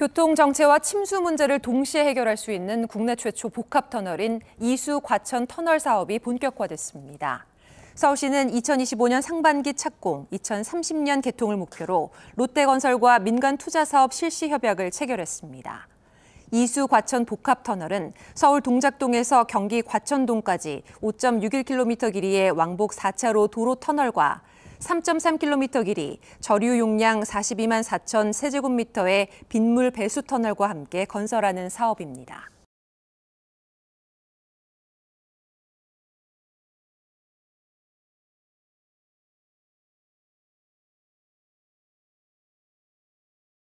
교통 정체와 침수 문제를 동시에 해결할 수 있는 국내 최초 복합 터널인 이수 과천 터널 사업이 본격화됐습니다. 서울시는 2025년 상반기 착공, 2030년 개통을 목표로 롯데건설과 민간 투자 사업 실시 협약을 체결했습니다. 이수 과천 복합 터널은 서울 동작동에서 경기 과천동까지 5.61km 길이의 왕복 4차로 도로 터널과 3.3km 길이, 저류 용량 42만 4천 세제곱미터의 빗물 배수 터널과 함께 건설하는 사업입니다.